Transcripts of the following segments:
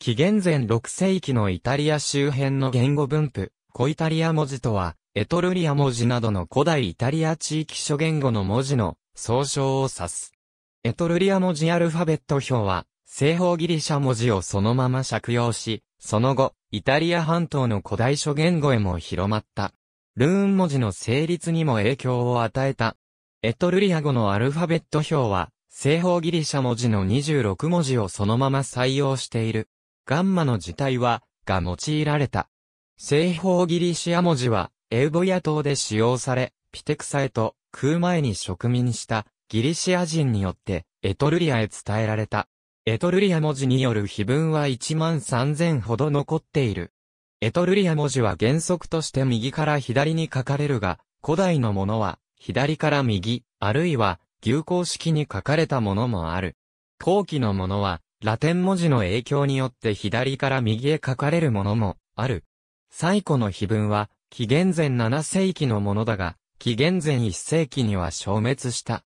紀元前6世紀のイタリア周辺の言語分布、コイタリア文字とは、エトルリア文字などの古代イタリア地域諸言語の文字の総称を指す。エトルリア文字アルファベット表は、西方ギリシャ文字をそのまま借用し、その後、イタリア半島の古代諸言語へも広まった。ルーン文字の成立にも影響を与えた。エトルリア語のアルファベット表は、西方ギリシャ文字の26文字をそのまま採用している。ガンマの字体は、が用いられた。正方ギリシア文字は、エウボヤ島で使用され、ピテクサへと、食う前に植民した、ギリシア人によって、エトルリアへ伝えられた。エトルリア文字による碑文は1万3000ほど残っている。エトルリア文字は原則として右から左に書かれるが、古代のものは、左から右、あるいは、牛行式に書かれたものもある。後期のものは、ラテン文字の影響によって左から右へ書かれるものもある。最古の碑文は、紀元前7世紀のものだが、紀元前1世紀には消滅した。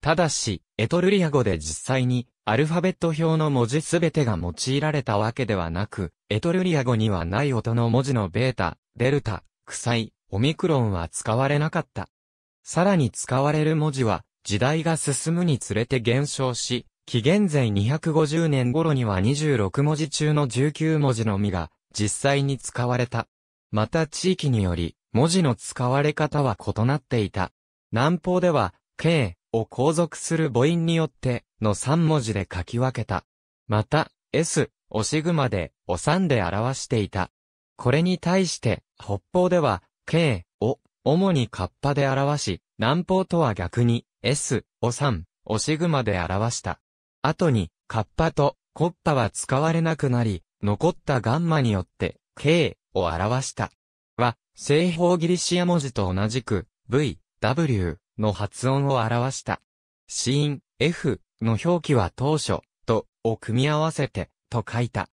ただし、エトルリア語で実際に、アルファベット表の文字すべてが用いられたわけではなく、エトルリア語にはない音の文字のベータ、デルタ、クサイ、オミクロンは使われなかった。さらに使われる文字は、時代が進むにつれて減少し、紀元前250年頃には26文字中の19文字のみが実際に使われた。また地域により文字の使われ方は異なっていた。南方では、K を後続する母音によっての3文字で書き分けた。また、S をシグマで、お3で表していた。これに対して、北方では、K を主にカッパで表し、南方とは逆に、S を3、をシグマで表した。後に、カッパとコッパは使われなくなり、残ったガンマによって、K を表した。は、西方ギリシア文字と同じく、V、W の発音を表した。子ン F の表記は当初、とを組み合わせて、と書いた。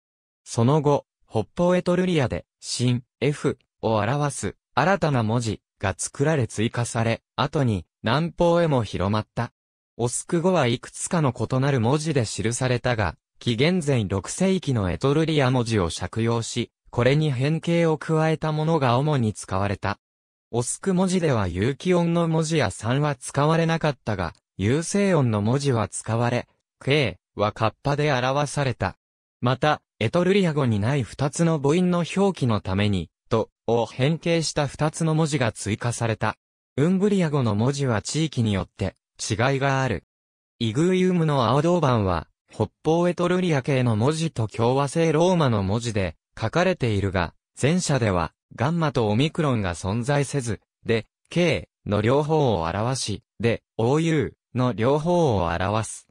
その後、北方エトルリアで、子ン F を表す、新たな文字が作られ追加され、後に、南方へも広まった。オスク語はいくつかの異なる文字で記されたが、紀元前6世紀のエトルリア文字を借用し、これに変形を加えたものが主に使われた。オスク文字では有機音の文字や3は使われなかったが、有声音の文字は使われ、K はカッパで表された。また、エトルリア語にない2つの母音の表記のために、と、を変形した2つの文字が追加された。ウンブリア語の文字は地域によって違いがある。イグイウムの青銅板は、北方エトルリア系の文字と共和制ローマの文字で書かれているが、前者では、ガンマとオミクロンが存在せず、で、K の両方を表し、で、OU の両方を表す。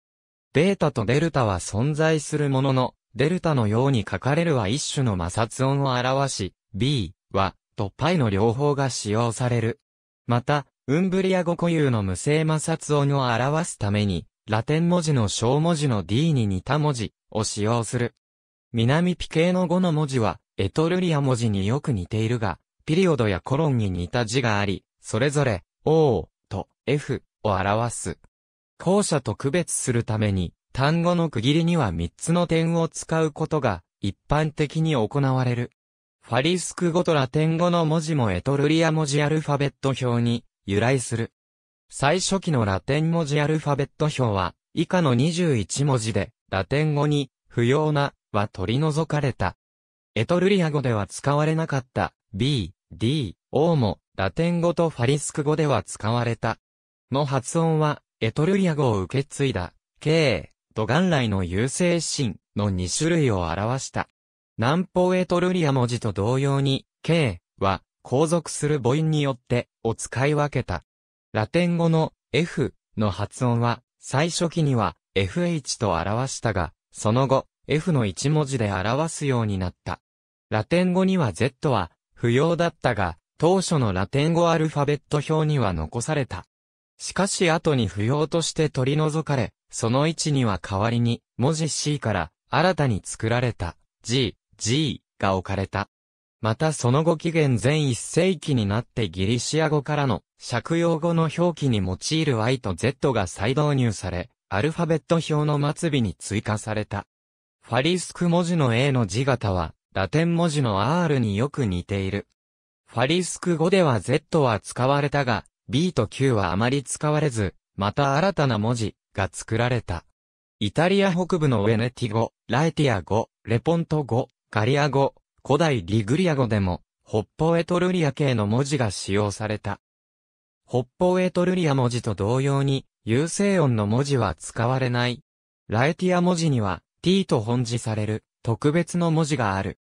ベータとデルタは存在するものの、デルタのように書かれるは一種の摩擦音を表し、B は、と π の両方が使用される。また、ウンブリア語固有の無声摩擦音を表すために、ラテン文字の小文字の D に似た文字を使用する。南ピ系の語の文字は、エトルリア文字によく似ているが、ピリオドやコロンに似た字があり、それぞれ、O と F を表す。後者と区別するために、単語の区切りには3つの点を使うことが、一般的に行われる。ファリスク語とラテン語の文字もエトルリア文字アルファベット表に由来する。最初期のラテン文字アルファベット表は、以下の21文字で、ラテン語に、不要な、は取り除かれた。エトルリア語では使われなかった、B、D、O も、ラテン語とファリスク語では使われた。の発音は、エトルリア語を受け継いだ、K、と元来の優勢心の2種類を表した。南方エトルリア文字と同様に、K は後続する母音によってを使い分けた。ラテン語の F の発音は最初期には FH と表したが、その後 F の1文字で表すようになった。ラテン語には Z は不要だったが、当初のラテン語アルファベット表には残された。しかし後に不要として取り除かれ、その位置には代わりに文字 C から新たに作られた G、G が置かれた。またその後紀元前1世紀になってギリシア語からの借用語の表記に用いる Y と Z が再導入され、アルファベット表の末尾に追加された。ファリスク文字の A の字型は、ラテン文字の R によく似ている。ファリスク語では Z は使われたが、B と Q はあまり使われず、また新たな文字が作られた。イタリア北部のウェネティ語、ライティア語、レポント語、ガリア語、古代リグリア語でも、北方エトルリア系の文字が使用された。北方エトルリア文字と同様に、有声音の文字は使われない。ラエティア文字には、t と本字される、特別の文字がある。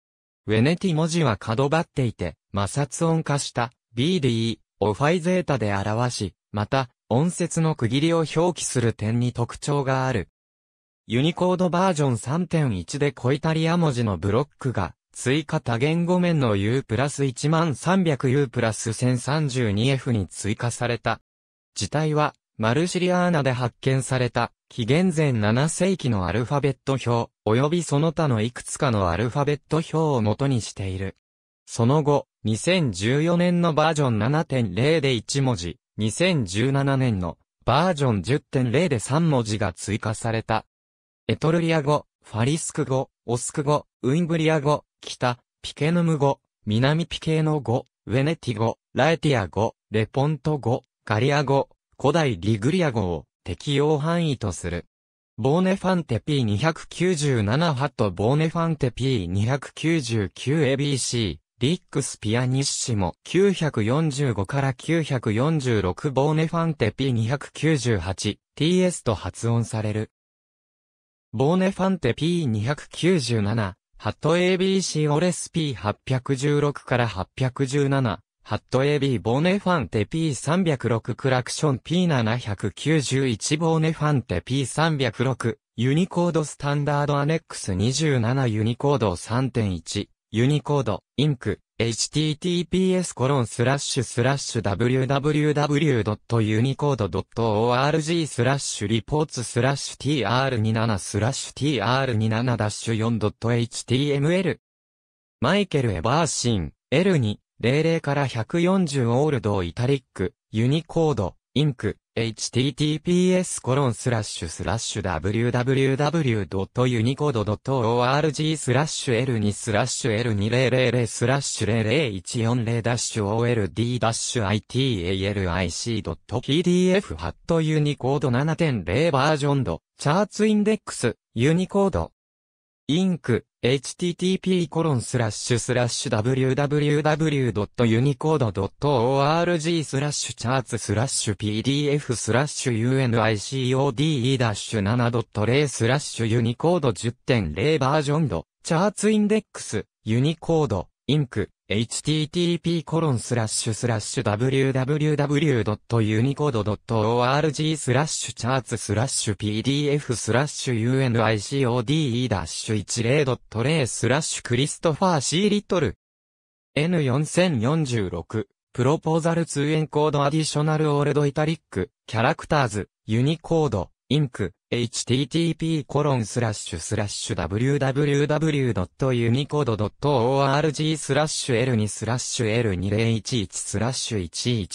ウェネティ文字は角張っていて、摩擦音化した、bde をファイゼータで表し、また、音節の区切りを表記する点に特徴がある。ユニコードバージョン3.1でコイタリア文字のブロックが追加多言語面の U プラス 1300U プラス 1032F に追加された。自体は、マルシリアーナで発見された、紀元前7世紀のアルファベット表、及びその他のいくつかのアルファベット表を元にしている。その後、2014年のバージョン7.0で1文字、2017年のバージョン10.0で3文字が追加された。エトルリア語、ファリスク語、オスク語、ウィンブリア語、北、ピケヌム語、南ピケーノ語、ウェネティ語、ラエティア語、レポント語、ガリア語、古代リグリア語を適用範囲とする。ボーネファンテ P297 ハットボーネファンテ P299ABC リックスピアニッシモ945から946ボーネファンテ P298TS と発音される。ボーネファンテ P297、ハット ABC オレス P816 から817、ハット AB ボーネファンテ P306 クラクション P791 ボーネファンテ P306、ユニコードスタンダードアネックス27ユニコード3.1、ユニコード、インク、https コロンスラッシュスラッシュ www.unicode.org スラッシュリポーツスラッシュ tr27 スラッシュ tr27-4.html マイケル・エバーシン、L2、00から140オールドイタリック、ユニコード。インク、https コロンスラッシュスラッシュ www.unicode.org スラッシュ L2 スラッシュ L2000 スラッシュ 00140-old-italIc.pdf ハットユニコード7.0バージョンド、チャーツインデックス、ユニコード、インク、http コロンスラッシュスラッシュ www.unicode.org スラッシュチャーツスラッシュ pdf スラッシュ unicode-7.0 スラッシュユニコード10.0バージョンドチャーツインデックス、ユニコード、インク、http://www.unicode.org コロンススララッッシシュュスラッシュチャーツスラッシュ pdf スラッシュ unicode-10.0 スラッシュクリストファー C リットル N4046 プロポーザル2エンコードアディショナルオールドイタリックキャラクターズユニコードインク、http://www.unicode.org スラッシュ L にスラッシュ L 2 0 1 1スラッシュ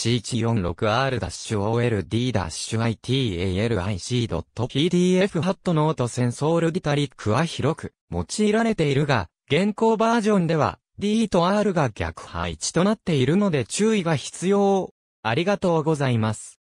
11146R-OLD-ITALIC.PDF ハットノートセンソールギタリックは広く用いられているが、現行バージョンでは D と R が逆配置となっているので注意が必要。ありがとうございます。